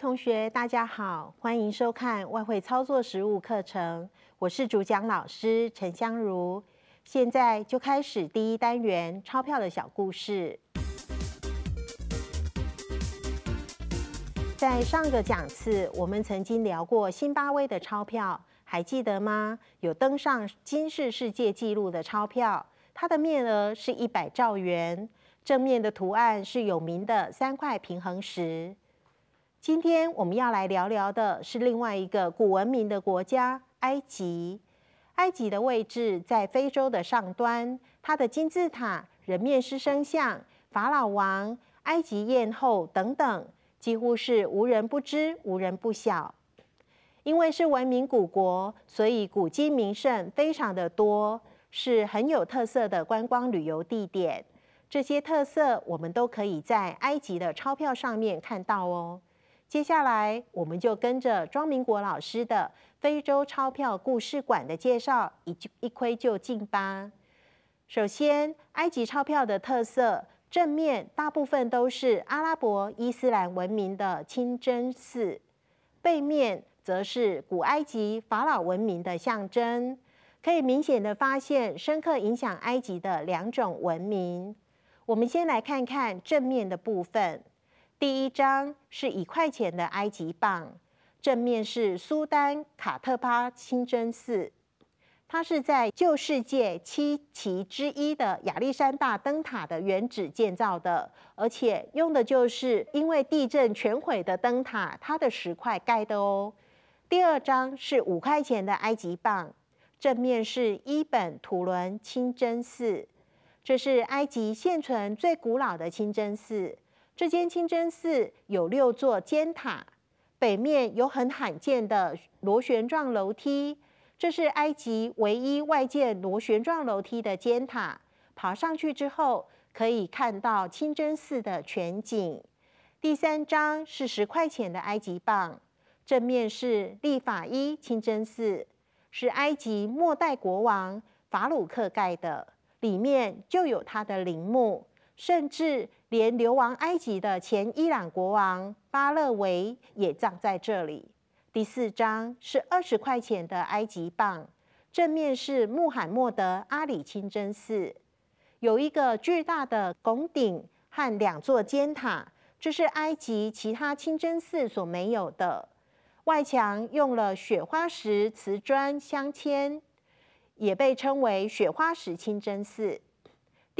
同学大家好，欢迎收看外汇操作实务课程，我是主讲老师陈香如，现在就开始第一单元钞票的小故事。在上个讲次，我们曾经聊过新巴威的钞票，还记得吗？有登上金世世界纪录的钞票，它的面额是一百兆元，正面的图案是有名的三块平衡石。今天我们要来聊聊的是另外一个古文明的国家——埃及。埃及的位置在非洲的上端，它的金字塔、人面狮身像、法老王、埃及艳后等等，几乎是无人不知、无人不晓。因为是文明古国，所以古迹名胜非常的多，是很有特色的观光旅游地点。这些特色我们都可以在埃及的钞票上面看到哦。接下来，我们就跟着庄明国老师的非洲钞票故事馆的介绍，一一窥究竟吧。首先，埃及钞票的特色，正面大部分都是阿拉伯伊斯兰文明的清真寺，背面则是古埃及法老文明的象征，可以明显的发现深刻影响埃及的两种文明。我们先来看看正面的部分。第一张是一块钱的埃及镑，正面是苏丹卡特巴清真寺，它是在旧世界七奇之一的亚历山大灯塔的原址建造的，而且用的就是因为地震全毁的灯塔它的石块盖的哦。第二张是五块钱的埃及镑，正面是伊本图伦清真寺，这是埃及现存最古老的清真寺。这间清真寺有六座尖塔，北面有很罕见的螺旋状楼梯，这是埃及唯一外建螺旋状楼梯的尖塔。爬上去之后，可以看到清真寺的全景。第三张是十块钱的埃及镑，正面是立法一清真寺，是埃及末代国王法鲁克盖的，里面就有他的陵墓。甚至连流亡埃及的前伊朗国王巴勒维也葬在这里。第四张是二十块钱的埃及镑，正面是穆罕默德阿里清真寺，有一个巨大的拱顶和两座尖塔，这是埃及其他清真寺所没有的。外墙用了雪花石瓷砖镶嵌，也被称为雪花石清真寺。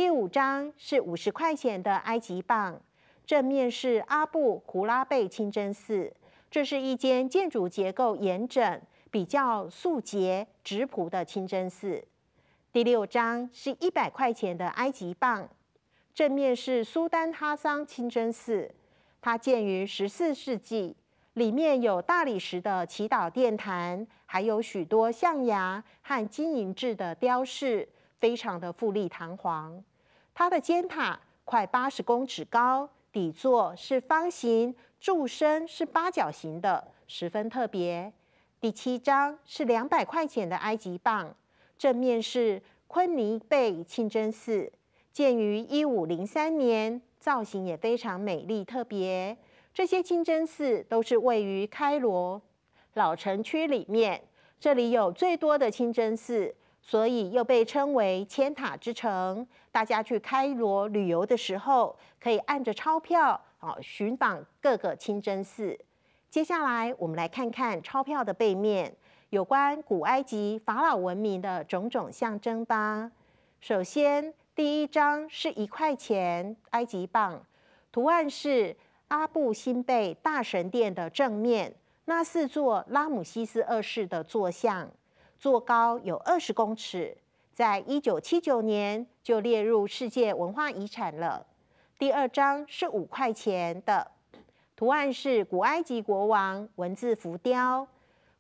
第五张是五十块钱的埃及镑，正面是阿布胡拉贝清真寺，这是一间建筑结构严整、比较素洁、直朴的清真寺。第六张是一百块钱的埃及镑，正面是苏丹哈桑清真寺，它建于十四世纪，里面有大理石的祈祷殿坛，还有许多象牙和金银制的雕饰，非常的富丽堂皇。它的尖塔快八十公尺高，底座是方形，柱身是八角形的，十分特别。第七张是两百块钱的埃及镑，正面是昆尼贝清真寺，建于一五零三年，造型也非常美丽特别。这些清真寺都是位于开罗老城区里面，这里有最多的清真寺。所以又被称为千塔之城。大家去开罗旅游的时候，可以按着钞票，哦，寻访各个清真寺。接下来，我们来看看钞票的背面，有关古埃及法老文明的种种象征吧。首先，第一张是一块钱埃及镑，图案是阿布辛贝大神殿的正面，那四座拉姆西斯二世的坐像。座高有二十公尺，在一九七九年就列入世界文化遗产了。第二张是五块钱的图案，是古埃及国王文字浮雕。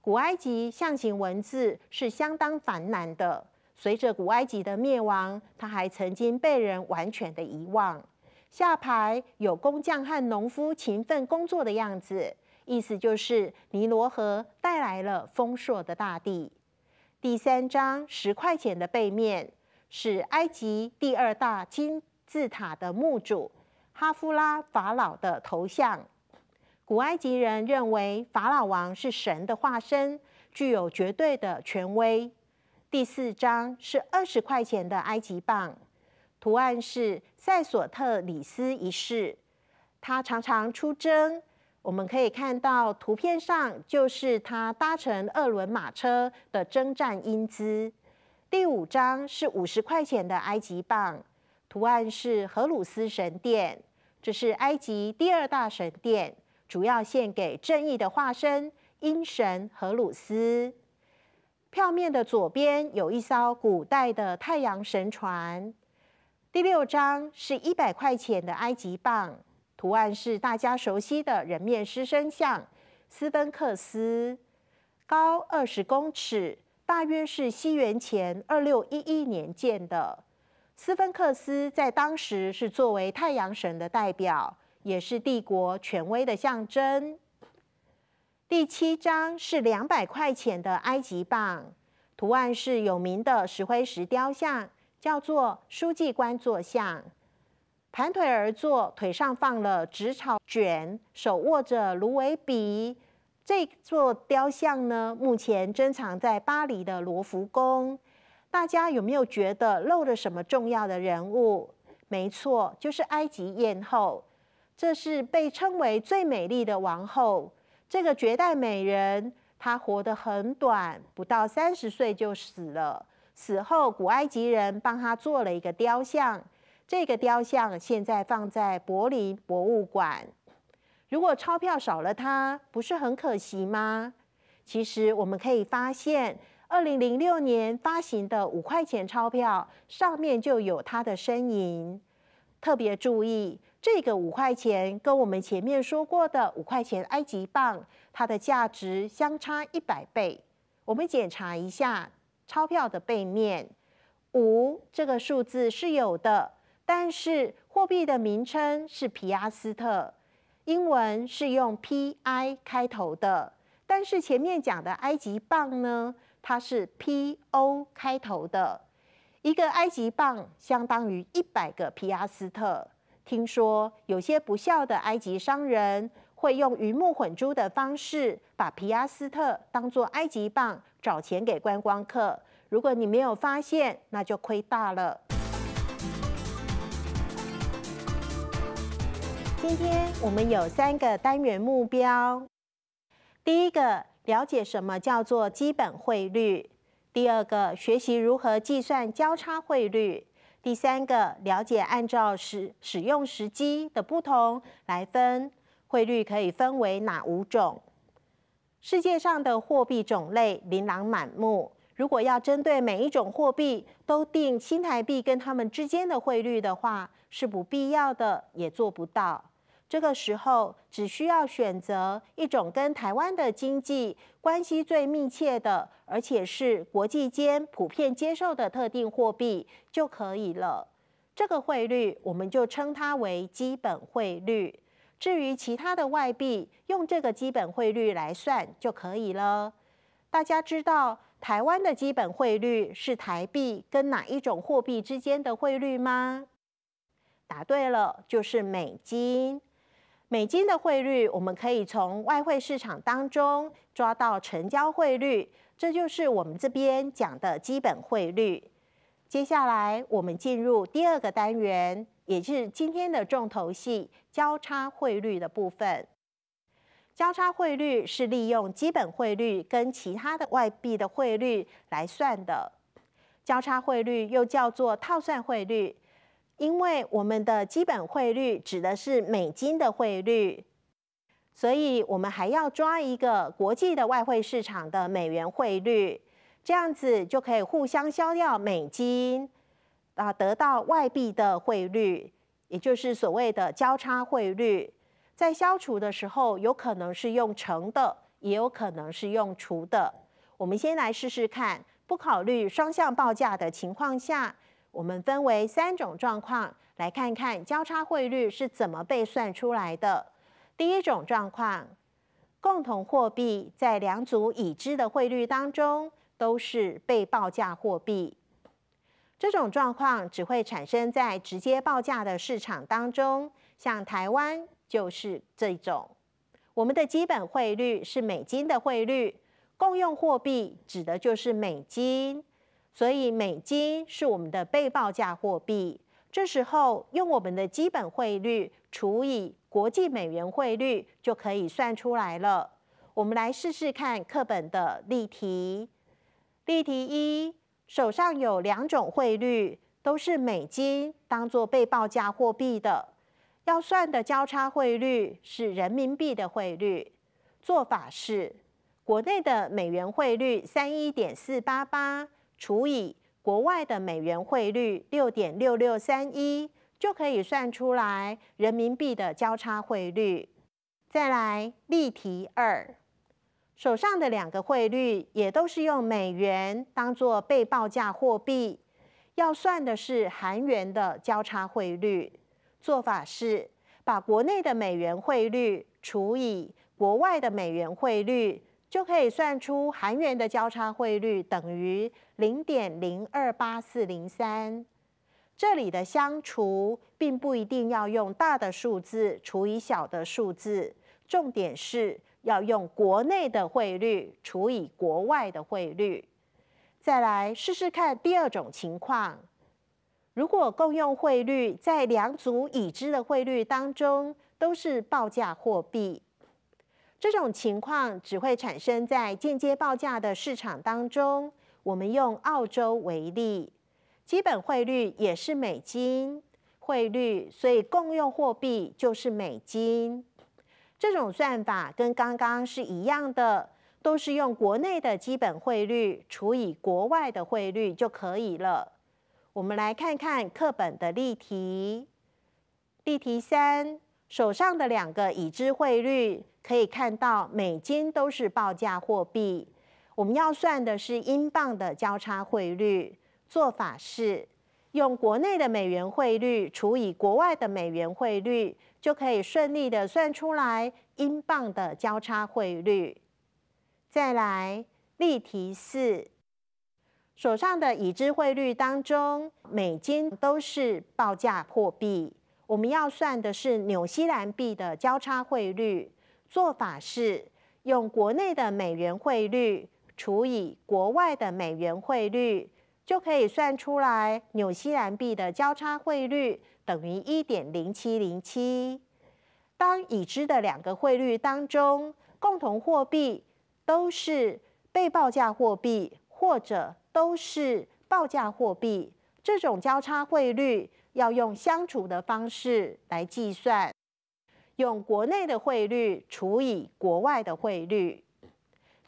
古埃及象形文字是相当繁难的，随着古埃及的灭亡，它还曾经被人完全的遗忘。下排有工匠和农夫勤奋工作的样子，意思就是尼罗河带来了丰硕的大地。第三张十块钱的背面是埃及第二大金字塔的墓主哈夫拉法老的头像。古埃及人认为法老王是神的化身，具有绝对的权威。第四张是二十块钱的埃及镑，图案是塞索特里斯一世，他常常出征。我们可以看到图片上就是他搭乘二轮马车的征战英姿。第五张是五十块钱的埃及镑，图案是荷鲁斯神殿，这是埃及第二大神殿，主要献给正义的化身阴神荷鲁斯。票面的左边有一艘古代的太阳神船。第六张是一百块钱的埃及镑。图案是大家熟悉的人面狮身像，斯芬克斯，高二十公尺，大约是西元前二六一一年建的。斯芬克斯在当时是作为太阳神的代表，也是帝国权威的象征。第七张是两百块钱的埃及镑，图案是有名的石灰石雕像，叫做书记官坐像。盘腿而坐，腿上放了纸草卷，手握着芦苇笔。这座雕像呢，目前珍藏在巴黎的罗浮宫。大家有没有觉得漏了什么重要的人物？没错，就是埃及艳后。这是被称为最美丽的王后，这个绝代美人，她活得很短，不到三十岁就死了。死后，古埃及人帮她做了一个雕像。这个雕像现在放在柏林博物馆。如果钞票少了它，不是很可惜吗？其实我们可以发现，二零零六年发行的五块钱钞票上面就有它的身影。特别注意，这个五块钱跟我们前面说过的五块钱埃及镑，它的价值相差一百倍。我们检查一下钞票的背面，五这个数字是有的。但是货币的名称是皮亚斯特，英文是用 pi 开头的。但是前面讲的埃及镑呢，它是 po 开头的。一个埃及镑相当于一百个皮亚斯特。听说有些不孝的埃及商人会用鱼目混珠的方式，把皮亚斯特当做埃及镑找钱给观光客。如果你没有发现，那就亏大了。今天我们有三个单元目标：第一个，了解什么叫做基本汇率；第二个，学习如何计算交叉汇率；第三个，了解按照使使用时机的不同来分，汇率可以分为哪五种。世界上的货币种类琳琅满目，如果要针对每一种货币都定新台币跟它们之间的汇率的话，是不必要的，也做不到。这个时候只需要选择一种跟台湾的经济关系最密切的，而且是国际间普遍接受的特定货币就可以了。这个汇率我们就称它为基本汇率。至于其他的外币，用这个基本汇率来算就可以了。大家知道台湾的基本汇率是台币跟哪一种货币之间的汇率吗？答对了，就是美金。美金的汇率，我们可以从外汇市场当中抓到成交汇率，这就是我们这边讲的基本汇率。接下来，我们进入第二个单元，也是今天的重头戏——交叉汇率的部分。交叉汇率是利用基本汇率跟其他的外币的汇率来算的。交叉汇率又叫做套算汇率。因为我们的基本汇率指的是美金的汇率，所以我们还要抓一个国际的外汇市场的美元汇率，这样子就可以互相消掉美金，啊，得到外币的汇率，也就是所谓的交叉汇率。在消除的时候，有可能是用乘的，也有可能是用除的。我们先来试试看，不考虑双向报价的情况下。我们分为三种状况，来看看交叉汇率是怎么被算出来的。第一种状况，共同货币在两组已知的汇率当中都是被报价货币。这种状况只会产生在直接报价的市场当中，像台湾就是这种。我们的基本汇率是美金的汇率，共用货币指的就是美金。所以美金是我们的被报价货币，这时候用我们的基本汇率除以国际美元汇率，就可以算出来了。我们来试试看课本的例题。例题一，手上有两种汇率，都是美金当做被报价货币的，要算的交叉汇率是人民币的汇率。做法是，国内的美元汇率三一点四八八。除以国外的美元汇率六点六六三一，就可以算出来人民币的交叉汇率。再来例题二，手上的两个汇率也都是用美元当做被报价货币，要算的是韩元的交叉汇率。做法是把国内的美元汇率除以国外的美元汇率，就可以算出韩元的交叉汇率等于。零点零二八四零三，这里的相除并不一定要用大的数字除以小的数字，重点是要用国内的汇率除以国外的汇率。再来试试看第二种情况，如果共用汇率在两组已知的汇率当中都是报价货币，这种情况只会产生在间接报价的市场当中。我们用澳洲为例，基本汇率也是美金汇率，所以共用货币就是美金。这种算法跟刚刚是一样的，都是用国内的基本汇率除以国外的汇率就可以了。我们来看看课本的例题。例题三手上的两个已知汇率，可以看到美金都是报价货币。我们要算的是英镑的交叉汇率，做法是用国内的美元汇率除以国外的美元汇率，就可以顺利的算出来英镑的交叉汇率。再来例题四，手上的已知汇率当中，美金都是报价货币，我们要算的是纽西兰币的交叉汇率，做法是用国内的美元汇率。除以国外的美元汇率，就可以算出来纽西兰币的交叉汇率等于一点零七零七。当已知的两个汇率当中，共同货币都是被报价货币，或者都是报价货币，这种交叉汇率要用相除的方式来计算，用国内的汇率除以国外的汇率。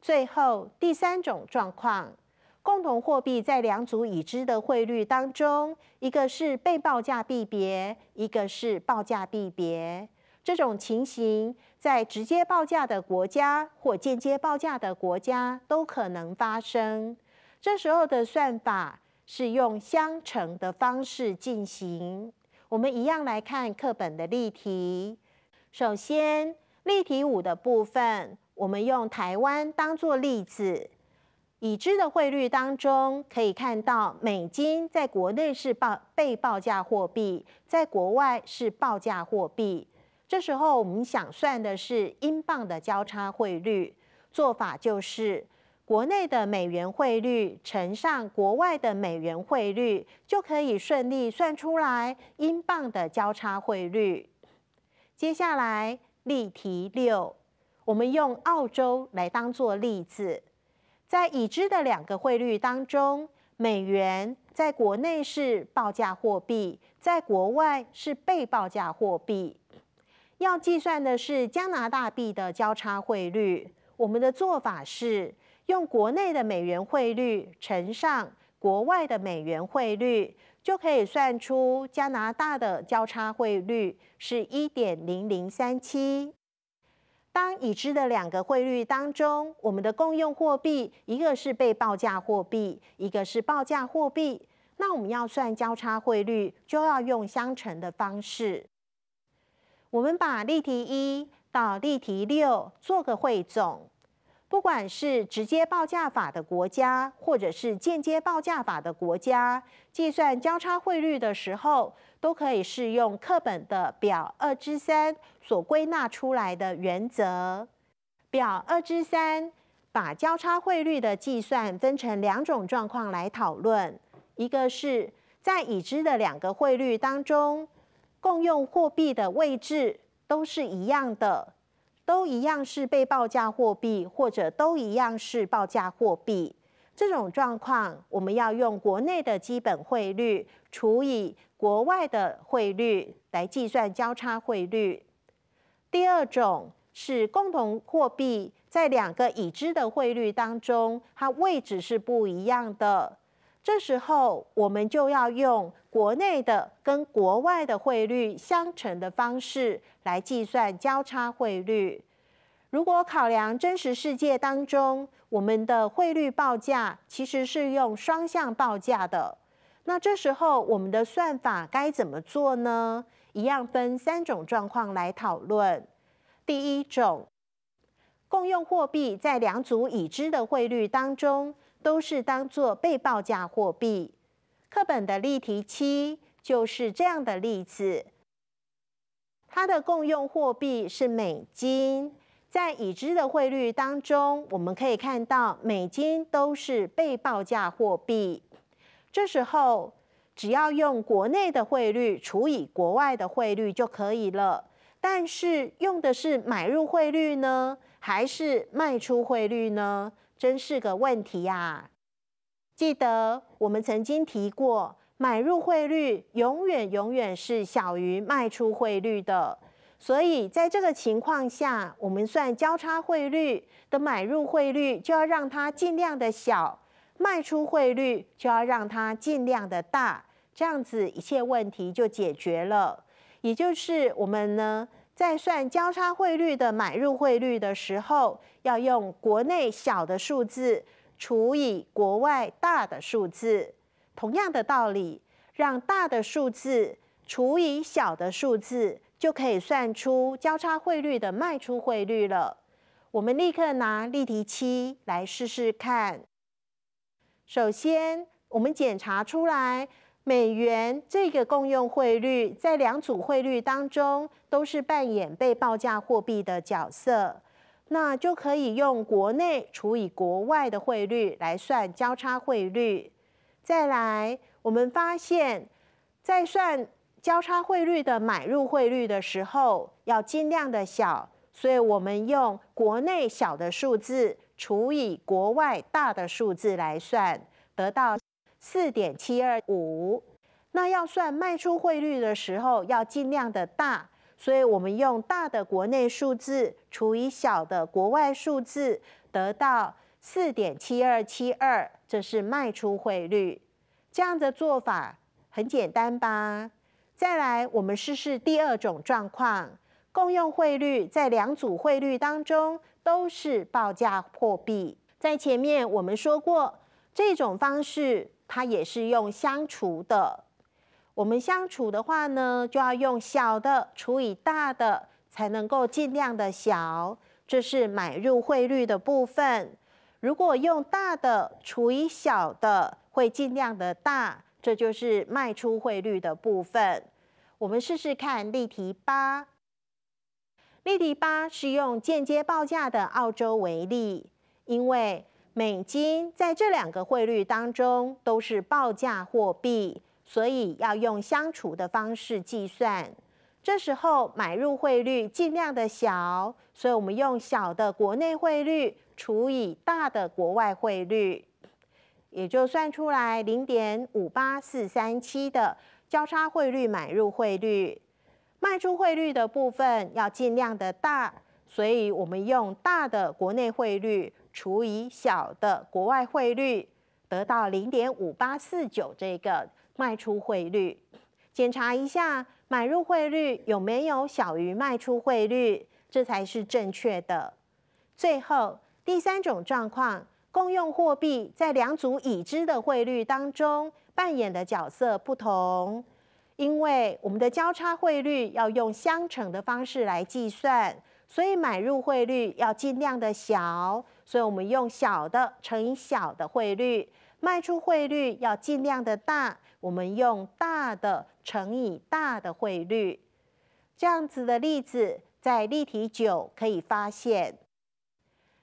最后第三种状况，共同货币在两组已知的汇率当中，一个是被报价币别，一个是报价币别。这种情形在直接报价的国家或间接报价的国家都可能发生。这时候的算法是用相乘的方式进行。我们一样来看课本的例题，首先例题五的部分。我们用台湾当作例子，已知的汇率当中，可以看到美金在国内是报被报价货币，在国外是报价货币。这时候我们想算的是英镑的交叉汇率，做法就是国内的美元汇率乘上国外的美元汇率，就可以顺利算出来英镑的交叉汇率。接下来例题六。我们用澳洲来当做例子，在已知的两个汇率当中，美元在国内是报价货币，在国外是被报价货币。要计算的是加拿大币的交叉汇率，我们的做法是用国内的美元汇率乘上国外的美元汇率，就可以算出加拿大的交叉汇率是一点零零三七。当已知的两个汇率当中，我们的共用货币一个是被报价货币，一个是报价货币，那我们要算交叉汇率，就要用相乘的方式。我们把例题一到例题六做个汇总，不管是直接报价法的国家，或者是间接报价法的国家，计算交叉汇率的时候，都可以适用课本的表二之三。所归纳出来的原则表二之三，把交叉汇率的计算分成两种状况来讨论。一个是，在已知的两个汇率当中，共用货币的位置都是一样的，都一样是被报价货币，或者都一样是报价货币。这种状况，我们要用国内的基本汇率除以国外的汇率来计算交叉汇率。第二种是共同货币在两个已知的汇率当中，它位置是不一样的。这时候我们就要用国内的跟国外的汇率相乘的方式来计算交叉汇率。如果考量真实世界当中，我们的汇率报价其实是用双向报价的，那这时候我们的算法该怎么做呢？一样分三种状况来讨论。第一种，共用货币在两组已知的汇率当中，都是当做被报价货币。课本的例题七就是这样的例子。它的共用货币是美金，在已知的汇率当中，我们可以看到美金都是被报价货币。这时候只要用国内的汇率除以国外的汇率就可以了，但是用的是买入汇率呢，还是卖出汇率呢？真是个问题呀！记得我们曾经提过，买入汇率永远永远是小于卖出汇率的，所以在这个情况下，我们算交叉汇率的买入汇率，就要让它尽量的小。卖出汇率就要让它尽量的大，这样子一切问题就解决了。也就是我们呢，在算交叉汇率的买入汇率的时候，要用国内小的数字除以国外大的数字。同样的道理，让大的数字除以小的数字，就可以算出交叉汇率的卖出汇率了。我们立刻拿例题七来试试看。首先，我们检查出来，美元这个共用汇率在两组汇率当中都是扮演被报价货币的角色，那就可以用国内除以国外的汇率来算交叉汇率。再来，我们发现，在算交叉汇率的买入汇率的时候，要尽量的小，所以我们用国内小的数字。除以国外大的数字来算，得到四点七二五。那要算卖出汇率的时候，要尽量的大，所以我们用大的国内数字除以小的国外数字，得到四点七二七二，这是卖出汇率。这样的做法很简单吧？再来，我们试试第二种状况，共用汇率在两组汇率当中。都是报价货币。在前面我们说过，这种方式它也是用相除的。我们相除的话呢，就要用小的除以大的，才能够尽量的小。这是买入汇率的部分。如果用大的除以小的，会尽量的大。这就是卖出汇率的部分。我们试试看例题八。例题八是用间接报价的澳洲为例，因为美金在这两个汇率当中都是报价货币，所以要用相除的方式计算。这时候买入汇率尽量的小，所以我们用小的国内汇率除以大的国外汇率，也就算出来零点五八四三七的交叉汇率买入汇率。卖出汇率的部分要尽量的大，所以我们用大的国内汇率除以小的国外汇率，得到零点五八四九这个卖出汇率。检查一下买入汇率有没有小于卖出汇率，这才是正确的。最后第三种状况，共用货币在两组已知的汇率当中扮演的角色不同。因为我们的交叉汇率要用相乘的方式来计算，所以买入汇率要尽量的小，所以我们用小的乘以小的汇率；卖出汇率要尽量的大，我们用大的乘以大的汇率。这样子的例子在例题九可以发现。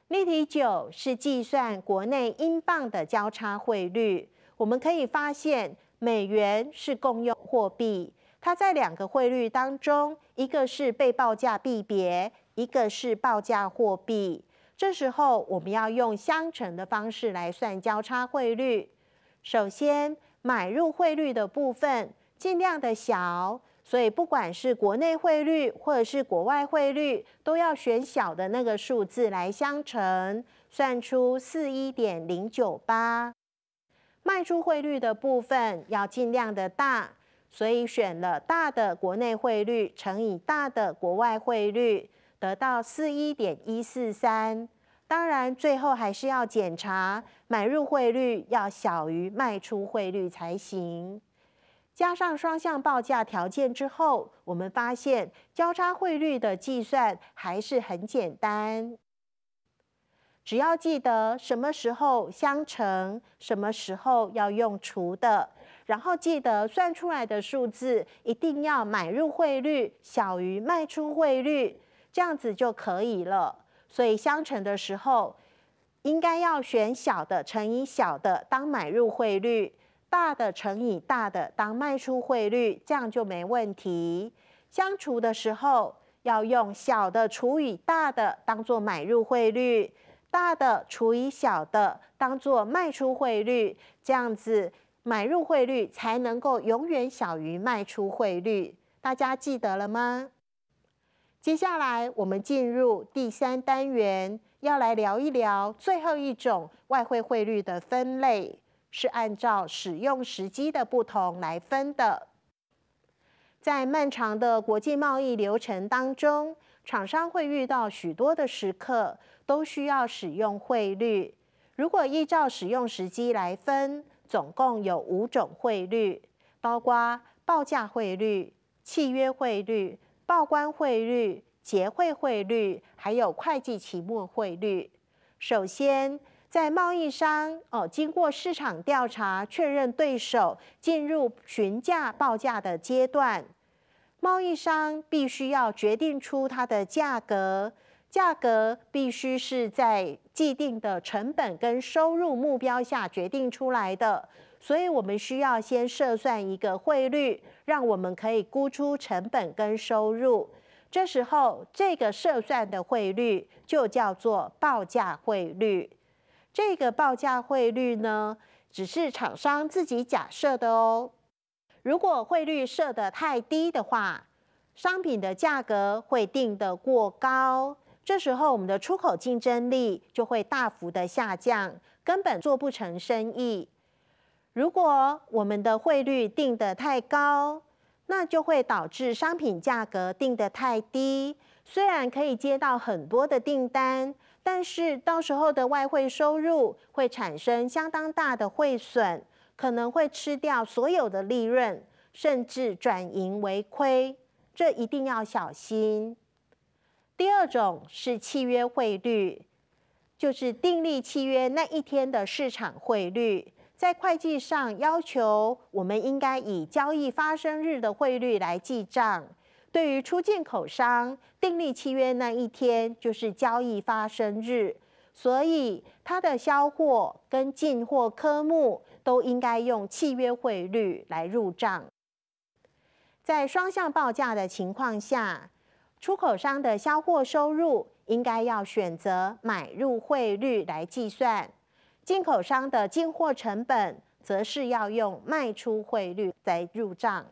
例题九是计算国内英镑的交叉汇率，我们可以发现。美元是共用货币，它在两个汇率当中，一个是被报价币别，一个是报价货币。这时候我们要用相乘的方式来算交叉汇率。首先，买入汇率的部分尽量的小，所以不管是国内汇率或者是国外汇率，都要选小的那个数字来相乘，算出四一点零九八。卖出汇率的部分要尽量的大，所以选了大的国内汇率乘以大的国外汇率，得到四一点一四三。当然，最后还是要检查买入汇率要小于卖出汇率才行。加上双向报价条件之后，我们发现交叉汇率的计算还是很简单。只要记得什么时候相乘，什么时候要用除的，然后记得算出来的数字一定要买入汇率小于卖出汇率，这样子就可以了。所以相乘的时候，应该要选小的乘以小的当买入汇率，大的乘以大的当卖出汇率，这样就没问题。相除的时候，要用小的除以大的当做买入汇率。大的除以小的，当做卖出汇率，这样子买入汇率才能够永远小于卖出汇率。大家记得了吗？接下来我们进入第三单元，要来聊一聊最后一种外汇汇率的分类，是按照使用时机的不同来分的。在漫长的国际贸易流程当中，厂商会遇到许多的时刻。都需要使用汇率。如果依照使用时机来分，总共有五种汇率，包括报价汇率、契约汇率、报关汇率、结汇汇率，还有会计期末汇率。首先，在贸易商哦经过市场调查确认对手进入询价报价的阶段，贸易商必须要决定出它的价格。价格必须是在既定的成本跟收入目标下决定出来的，所以我们需要先设算一个汇率，让我们可以估出成本跟收入。这时候，这个设算的汇率就叫做报价汇率。这个报价汇率呢，只是厂商自己假设的哦。如果汇率设得太低的话，商品的价格会定得过高。这时候，我们的出口竞争力就会大幅的下降，根本做不成生意。如果我们的汇率定得太高，那就会导致商品价格定得太低。虽然可以接到很多的订单，但是到时候的外汇收入会产生相当大的汇损，可能会吃掉所有的利润，甚至转盈为亏。这一定要小心。第二种是契约汇率，就是订立契约那一天的市场汇率，在会计上要求我们应该以交易发生日的汇率来记账。对于出进口商，订立契约那一天就是交易发生日，所以它的销货跟进货科目都应该用契约汇率来入账。在双向报价的情况下。出口商的销货收入应该要选择买入汇率来计算，进口商的进货成本则是要用卖出汇率来入账。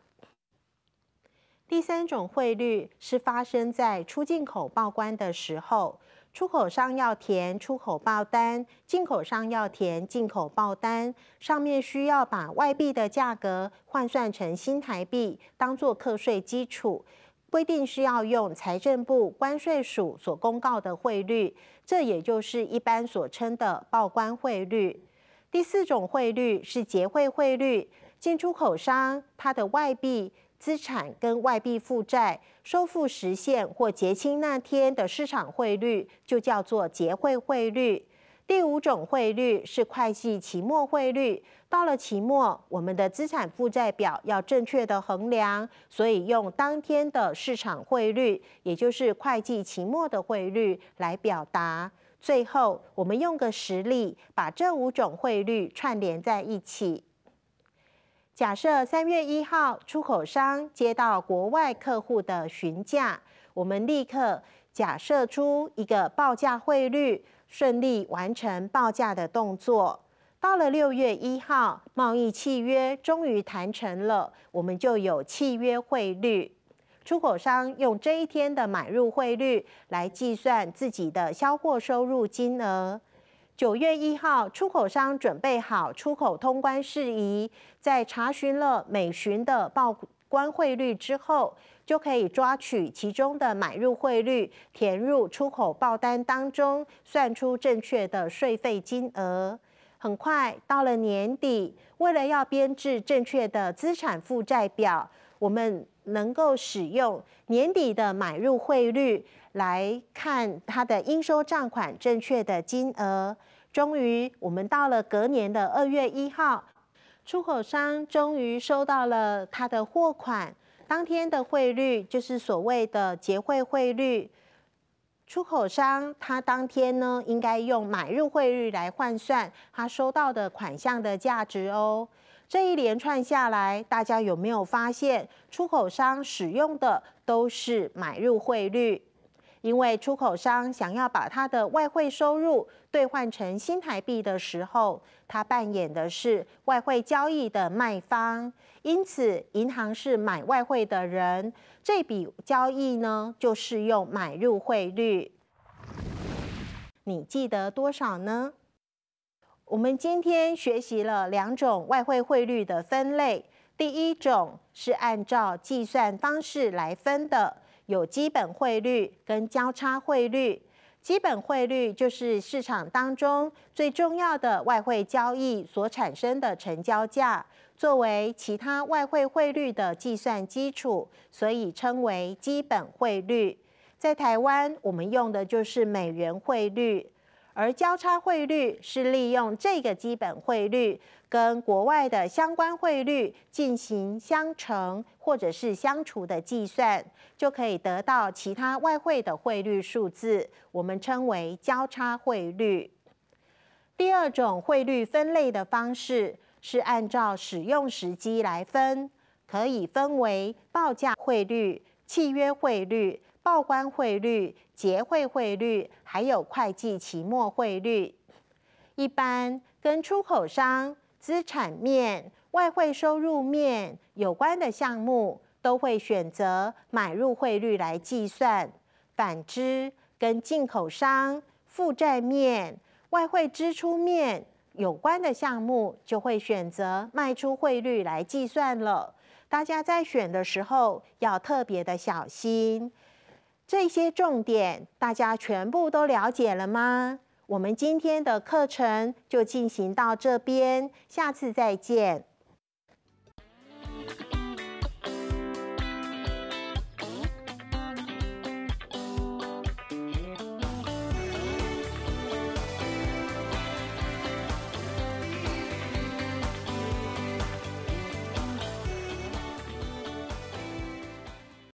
第三种汇率是发生在出进口报关的时候，出口商要填出口报单，进口商要填进口报单，上面需要把外币的价格换算成新台币，当做课税基础。规定是要用财政部关税署所公告的汇率，这也就是一般所称的报关汇率。第四种汇率是结汇汇率，进出口商它的外币资产跟外币负债收付实现或结清那天的市场汇率，就叫做结汇汇率。第五种汇率是会计期末汇率。到了期末，我们的资产负债表要正确的衡量，所以用当天的市场汇率，也就是会计期末的汇率来表达。最后，我们用个实例，把这五种汇率串联在一起。假设三月一号，出口商接到国外客户的询价，我们立刻假设出一个报价汇率，顺利完成报价的动作。到了六月一号，贸易契约终于谈成了，我们就有契约汇率。出口商用这一天的买入汇率来计算自己的销货收入金额。九月一号，出口商准备好出口通关事宜，在查询了每旬的报关汇率之后，就可以抓取其中的买入汇率，填入出口报单当中，算出正确的税费金额。很快到了年底，为了要编制正确的资产负债表，我们能够使用年底的买入汇率来看它的应收账款正确的金额。终于，我们到了隔年的二月一号，出口商终于收到了他的货款，当天的汇率就是所谓的结汇汇率。出口商他当天呢，应该用买入汇率来换算他收到的款项的价值哦。这一连串下来，大家有没有发现，出口商使用的都是买入汇率？因为出口商想要把他的外汇收入。兑换成新台币的时候，它扮演的是外汇交易的卖方，因此银行是买外汇的人。这笔交易呢，就适用买入汇率。你记得多少呢？我们今天学习了两种外汇汇率的分类，第一种是按照计算方式来分的，有基本汇率跟交叉汇率。基本汇率就是市场当中最重要的外汇交易所产生的成交价，作为其他外汇汇率的计算基础，所以称为基本汇率。在台湾，我们用的就是美元汇率，而交叉汇率是利用这个基本汇率。跟国外的相关汇率进行相乘或者是相除的计算，就可以得到其他外汇的汇率数字，我们称为交叉汇率。第二种汇率分类的方式是按照使用时机来分，可以分为报价汇率、契约汇率、报关汇率、结汇汇率，还有会计期末汇率。一般跟出口商。资产面、外汇收入面有关的项目，都会选择买入汇率来计算；反之，跟进口商负债面、外汇支出面有关的项目，就会选择卖出汇率来计算了。大家在选的时候要特别的小心。这些重点，大家全部都了解了吗？我们今天的课程就进行到这边，下次再见。